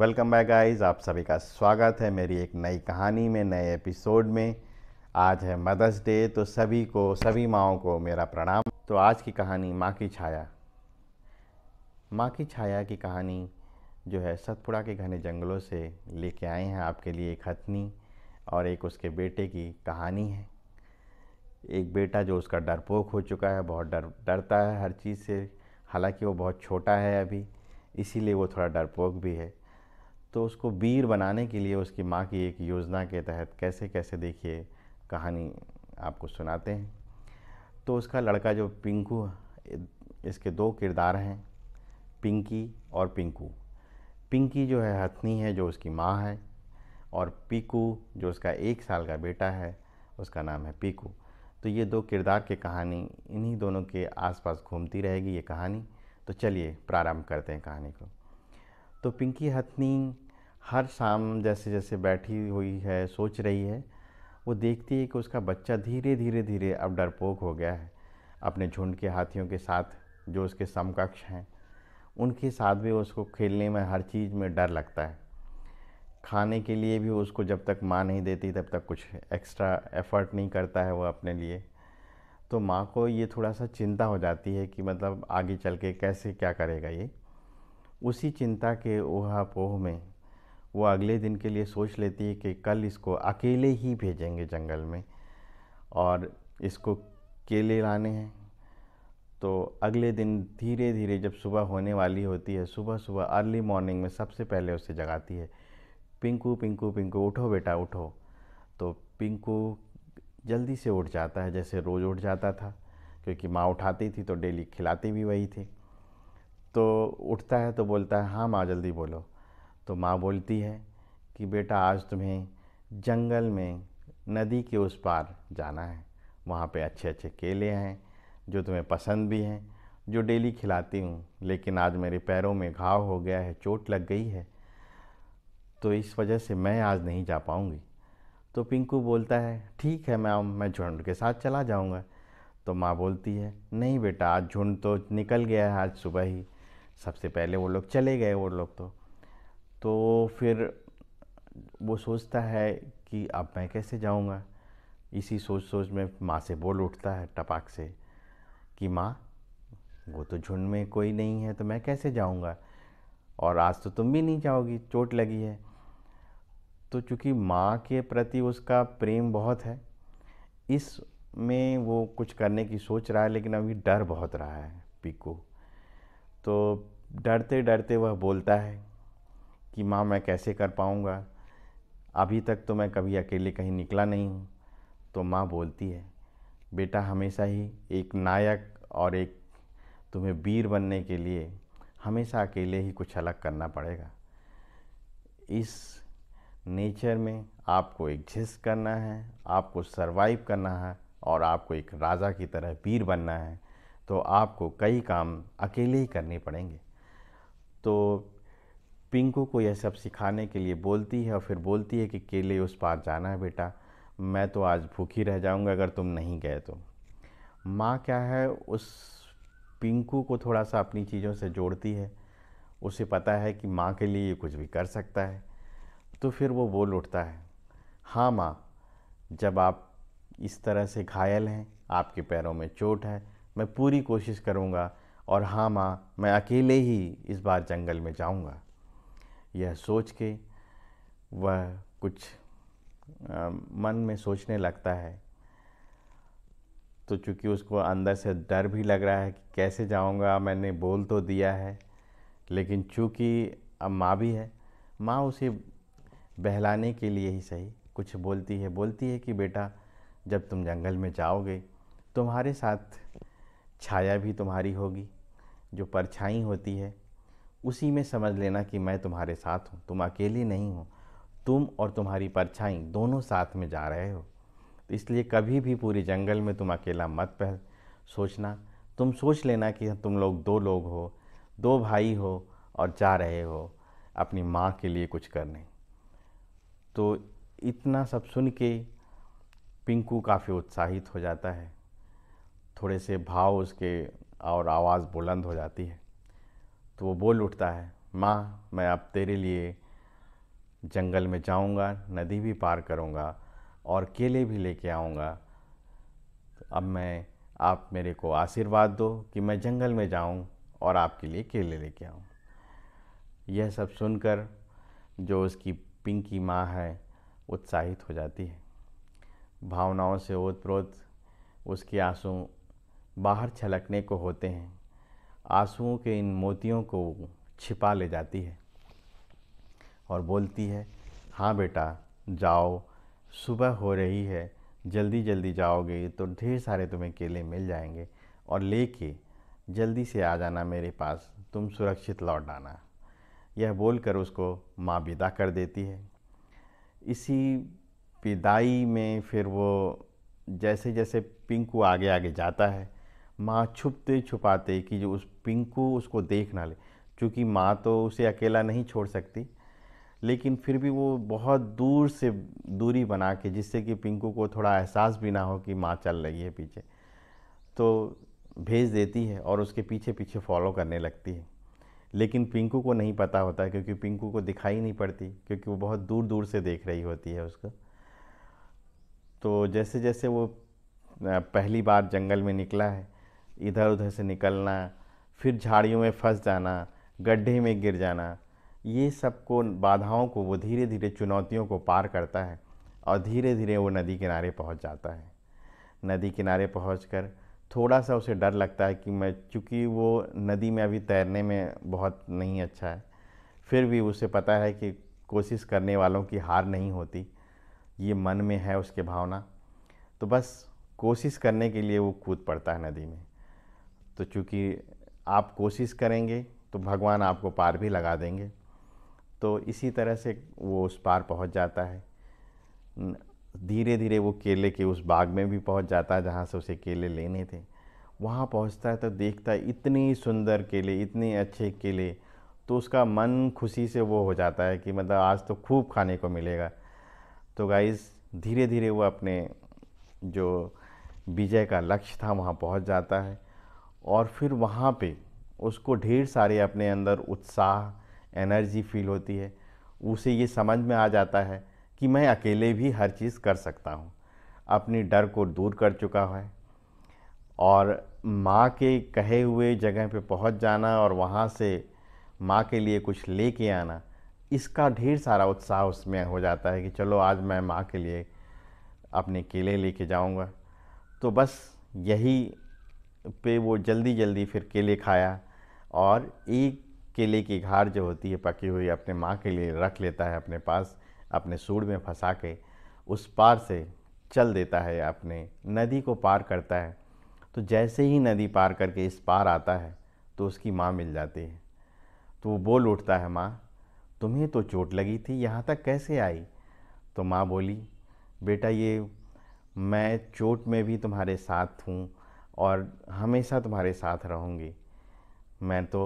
welcome back guys आप सभी का स्वागत है मेरी एक नई कहानी में नए एपिसोड में आज है मदर्स डे तो सभी को सभी माओ को मेरा प्रणाम तो आज की कहानी माँ की छाया माँ की छाया की कहानी जो है सतपुड़ा के घने जंगलों से लेके आए हैं आपके लिए एक हथनी और एक उसके बेटे की कहानी है एक बेटा जो उसका डरपोक हो चुका है बहुत डर डरता है हर चीज़ से हालांकि वो बहुत छोटा है अभी इसीलिए वो थोड़ा डरपोक भी है तो उसको वीर बनाने के लिए उसकी माँ की एक योजना के तहत कैसे कैसे देखिए कहानी आपको सुनाते हैं तो उसका लड़का जो पिंकू इसके दो किरदार हैं पिंकी और पिंकू पिंकी जो है हथनी है जो उसकी माँ है और पीकू जो उसका एक साल का बेटा है उसका नाम है पीकू तो ये दो किरदार की कहानी इन्हीं दोनों के आसपास घूमती रहेगी ये कहानी तो चलिए प्रारंभ करते हैं कहानी को तो पिंकी हथनी हर शाम जैसे जैसे बैठी हुई है सोच रही है वो देखती है कि उसका बच्चा धीरे धीरे धीरे अब डरपोक हो गया है अपने झुंड के हाथियों के साथ जो उसके समकक्ष हैं उनके साथ भी उसको खेलने में हर चीज़ में डर लगता है खाने के लिए भी उसको जब तक माँ नहीं देती तब तक कुछ एक्स्ट्रा एफर्ट नहीं करता है वो अपने लिए तो माँ को ये थोड़ा सा चिंता हो जाती है कि मतलब आगे चल के कैसे क्या करेगा ये उसी चिंता के ओहा पोह में वो अगले दिन के लिए सोच लेती है कि कल इसको अकेले ही भेजेंगे जंगल में और इसको केले लाने हैं तो अगले दिन धीरे धीरे जब सुबह होने वाली होती है सुबह सुबह अर्ली मॉर्निंग में सबसे पहले उसे जगाती है पिंकू पिंकू पिंकू उठो बेटा उठो तो पिंकू जल्दी से उठ जाता है जैसे रोज़ उठ जाता था क्योंकि माँ उठाती थी तो डेली खिलाती भी वही थी तो उठता है तो बोलता है हाँ माँ जल्दी बोलो तो माँ बोलती है कि बेटा आज तुम्हें जंगल में नदी के उस पार जाना है वहाँ पे अच्छे अच्छे केले हैं जो तुम्हें पसंद भी हैं जो डेली खिलाती हूँ लेकिन आज मेरे पैरों में घाव हो गया है चोट लग गई है तो इस वजह से मैं आज नहीं जा पाऊँगी तो पिंकू बोलता है ठीक है मैम मैं झुंड के साथ चला जाऊँगा तो माँ बोलती है नहीं बेटा आज झुंड तो निकल गया है आज सुबह ही सबसे पहले वो लोग चले गए वो लोग तो तो फिर वो सोचता है कि अब मैं कैसे जाऊँगा इसी सोच सोच में माँ से बोल उठता है टपाक से कि माँ वो तो झुंड में कोई नहीं है तो मैं कैसे जाऊँगा और आज तो तुम भी नहीं जाओगी चोट लगी है तो चूँकि माँ के प्रति उसका प्रेम बहुत है इस में वो कुछ करने की सोच रहा है लेकिन अभी डर बहुत रहा है पीकू तो डरते डरते वह बोलता है कि माँ मैं कैसे कर पाऊँगा अभी तक तो मैं कभी अकेले कहीं निकला नहीं हूँ तो माँ बोलती है बेटा हमेशा ही एक नायक और एक तुम्हें वीर बनने के लिए हमेशा अकेले ही कुछ अलग करना पड़ेगा इस नेचर में आपको एग्जिस्ट करना है आपको सरवाइव करना है और आपको एक राजा की तरह वीर बनना है तो आपको कई काम अकेले ही करने पड़ेंगे तो पिंकू को यह सब सिखाने के लिए बोलती है और फिर बोलती है कि केले उस पार जाना है बेटा मैं तो आज भूखी रह जाऊंगा अगर तुम नहीं गए तो माँ क्या है उस पिंकू को थोड़ा सा अपनी चीज़ों से जोड़ती है उसे पता है कि माँ के लिए ये कुछ भी कर सकता है तो फिर वो बोल उठता है हाँ माँ जब आप इस तरह से घायल हैं आपके पैरों में चोट है मैं पूरी कोशिश करूँगा और हाँ माँ मैं अकेले ही इस बार जंगल में जाऊँगा यह सोच के वह कुछ मन में सोचने लगता है तो चूँकि उसको अंदर से डर भी लग रहा है कि कैसे जाऊंगा मैंने बोल तो दिया है लेकिन चूँकि अब माँ भी है माँ उसे बहलाने के लिए ही सही कुछ बोलती है बोलती है कि बेटा जब तुम जंगल में जाओगे तुम्हारे साथ छाया भी तुम्हारी होगी जो परछाई होती है उसी में समझ लेना कि मैं तुम्हारे साथ हूँ तुम अकेले नहीं हो तुम और तुम्हारी परछाई दोनों साथ में जा रहे हो तो इसलिए कभी भी पूरे जंगल में तुम अकेला मत पह सोचना तुम सोच लेना कि तुम लोग दो लोग हो दो भाई हो और जा रहे हो अपनी माँ के लिए कुछ करने तो इतना सब सुन के पिंकू काफ़ी उत्साहित हो जाता है थोड़े से भाव उसके और आवाज़ बुलंद हो जाती है तो वो बोल उठता है माँ मैं अब तेरे लिए जंगल में जाऊँगा नदी भी पार करूँगा और केले भी लेके कर तो अब मैं आप मेरे को आशीर्वाद दो कि मैं जंगल में जाऊँ और आपके लिए केले लेके आऊँ यह सब सुनकर जो उसकी पिंकी माँ है उत्साहित हो जाती है भावनाओं से ओतप्रोत उसके आंसू बाहर छलकने को होते हैं आंसुओं के इन मोतियों को छिपा ले जाती है और बोलती है हाँ बेटा जाओ सुबह हो रही है जल्दी जल्दी जाओगे तो ढेर सारे तुम्हें केले मिल जाएंगे और लेके जल्दी से आ जाना मेरे पास तुम सुरक्षित लौट आना यह बोलकर उसको माँ विदा कर देती है इसी विदाई में फिर वो जैसे जैसे पिंकू आगे आगे जाता है माँ छुपते छुपाते कि जो उस पिंकू उसको देख ना ले क्योंकि माँ तो उसे अकेला नहीं छोड़ सकती लेकिन फिर भी वो बहुत दूर से दूरी बना के जिससे कि पिंकू को थोड़ा एहसास भी ना हो कि माँ चल रही है पीछे तो भेज देती है और उसके पीछे पीछे फॉलो करने लगती है लेकिन पिंकू को नहीं पता होता क्योंकि पिंकू को दिखाई नहीं पड़ती क्योंकि वो बहुत दूर दूर से देख रही होती है उसको तो जैसे जैसे वो पहली बार जंगल में निकला है इधर उधर से निकलना फिर झाड़ियों में फंस जाना गड्ढे में गिर जाना ये सब को बाधाओं को वो धीरे धीरे चुनौतियों को पार करता है और धीरे धीरे वो नदी किनारे पहुंच जाता है नदी किनारे पहुँच थोड़ा सा उसे डर लगता है कि मैं चूँकि वो नदी में अभी तैरने में बहुत नहीं अच्छा है फिर भी उसे पता है कि कोशिश करने वालों की हार नहीं होती ये मन में है उसके भावना तो बस कोशिश करने के लिए वो कूद पड़ता है नदी में तो चूँकि आप कोशिश करेंगे तो भगवान आपको पार भी लगा देंगे तो इसी तरह से वो उस पार पहुंच जाता है धीरे धीरे वो केले के उस बाग में भी पहुंच जाता है जहाँ से उसे केले लेने थे वहाँ पहुँचता है तो देखता है इतनी सुंदर केले इतने अच्छे केले तो उसका मन खुशी से वो हो जाता है कि मतलब आज तो खूब खाने को मिलेगा तो गाइस धीरे धीरे वो अपने जो विजय का लक्ष्य था वहाँ पहुँच जाता है और फिर वहाँ पे उसको ढेर सारे अपने अंदर उत्साह एनर्जी फील होती है उसे ये समझ में आ जाता है कि मैं अकेले भी हर चीज़ कर सकता हूँ अपनी डर को दूर कर चुका है और माँ के कहे हुए जगह पे पहुँच जाना और वहाँ से माँ के लिए कुछ ले के आना इसका ढेर सारा उत्साह उसमें हो जाता है कि चलो आज मैं माँ के लिए अपने केले लेके जाऊँगा तो बस यही पे वो जल्दी जल्दी फिर केले खाया और एक केले की घार जो होती है पकी हुई अपने माँ के लिए रख लेता है अपने पास अपने सूढ़ में फंसा के उस पार से चल देता है अपने नदी को पार करता है तो जैसे ही नदी पार करके इस पार आता है तो उसकी माँ मिल जाती है तो वो बोल उठता है माँ तुम्हें तो चोट लगी थी यहाँ तक कैसे आई तो माँ बोली बेटा ये मैं चोट में भी तुम्हारे साथ हूँ और हमेशा तुम्हारे साथ रहूँगी मैं तो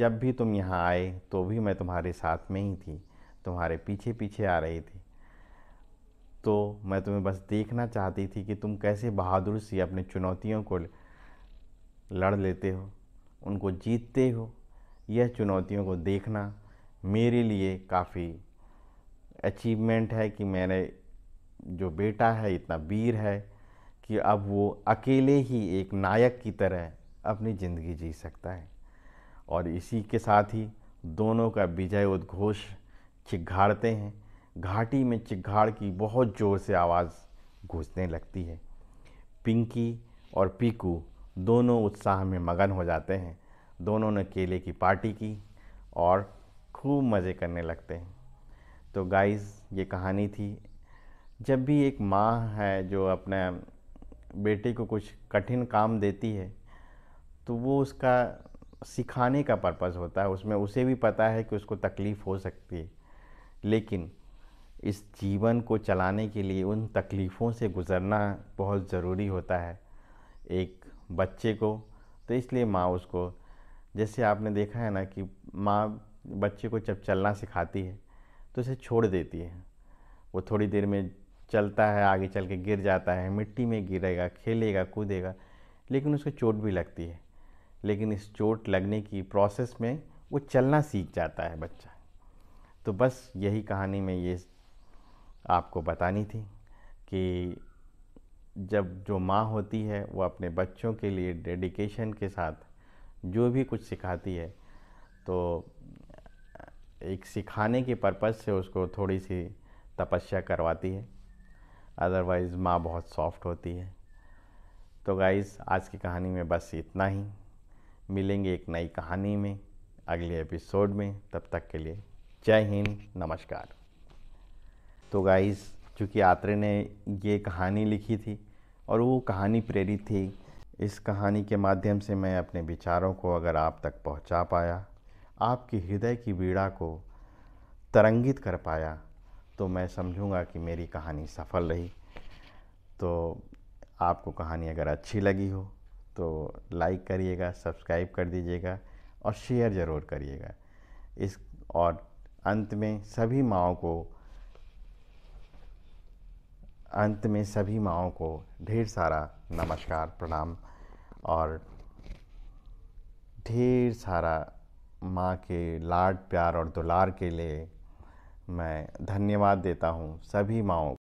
जब भी तुम यहाँ आए तो भी मैं तुम्हारे साथ में ही थी तुम्हारे पीछे पीछे आ रही थी तो मैं तुम्हें बस देखना चाहती थी कि तुम कैसे बहादुर से अपनी चुनौतियों को लड़ लेते हो उनको जीतते हो यह चुनौतियों को देखना मेरे लिए काफ़ी अचीवमेंट है कि मैंने जो बेटा है इतना वीर है कि अब वो अकेले ही एक नायक की तरह अपनी ज़िंदगी जी सकता है और इसी के साथ ही दोनों का विजय उद्घोष चिघाड़ते हैं घाटी में चिघाड़ की बहुत ज़ोर से आवाज़ घुसने लगती है पिंकी और पीकू दोनों उत्साह में मगन हो जाते हैं दोनों ने केले की पार्टी की और खूब मज़े करने लगते हैं तो गाइस ये कहानी थी जब भी एक माँ है जो अपने बेटे को कुछ कठिन काम देती है तो वो उसका सिखाने का पर्पज़ होता है उसमें उसे भी पता है कि उसको तकलीफ़ हो सकती है लेकिन इस जीवन को चलाने के लिए उन तकलीफ़ों से गुज़रना बहुत ज़रूरी होता है एक बच्चे को तो इसलिए माँ उसको जैसे आपने देखा है ना कि माँ बच्चे को जब चलना सिखाती है तो उसे छोड़ देती है वो थोड़ी देर में चलता है आगे चल के गिर जाता है मिट्टी में गिरेगा खेलेगा कूदेगा लेकिन उसको चोट भी लगती है लेकिन इस चोट लगने की प्रोसेस में वो चलना सीख जाता है बच्चा तो बस यही कहानी में ये आपको बतानी थी कि जब जो माँ होती है वो अपने बच्चों के लिए डेडिकेशन के साथ जो भी कुछ सिखाती है तो एक सिखाने के पर्पज़ से उसको थोड़ी सी तपस्या करवाती है अदरवाइज़ माँ बहुत सॉफ्ट होती है तो गाइज़ आज की कहानी में बस इतना ही मिलेंगे एक नई कहानी में अगले एपिसोड में तब तक के लिए जय हिंद नमस्कार तो गाइज़ चूँकि आत्रे ने ये कहानी लिखी थी और वो कहानी प्रेरित थी इस कहानी के माध्यम से मैं अपने विचारों को अगर आप तक पहुंचा पाया आपके हृदय की बीड़ा को तरंगित कर पाया तो मैं समझूंगा कि मेरी कहानी सफल रही तो आपको कहानी अगर अच्छी लगी हो तो लाइक करिएगा सब्सक्राइब कर दीजिएगा और शेयर ज़रूर करिएगा इस और अंत में सभी माओ को अंत में सभी माओ को ढेर सारा नमस्कार प्रणाम और ढेर सारा माँ के लाड प्यार और दुलार के लिए मैं धन्यवाद देता हूँ सभी माओ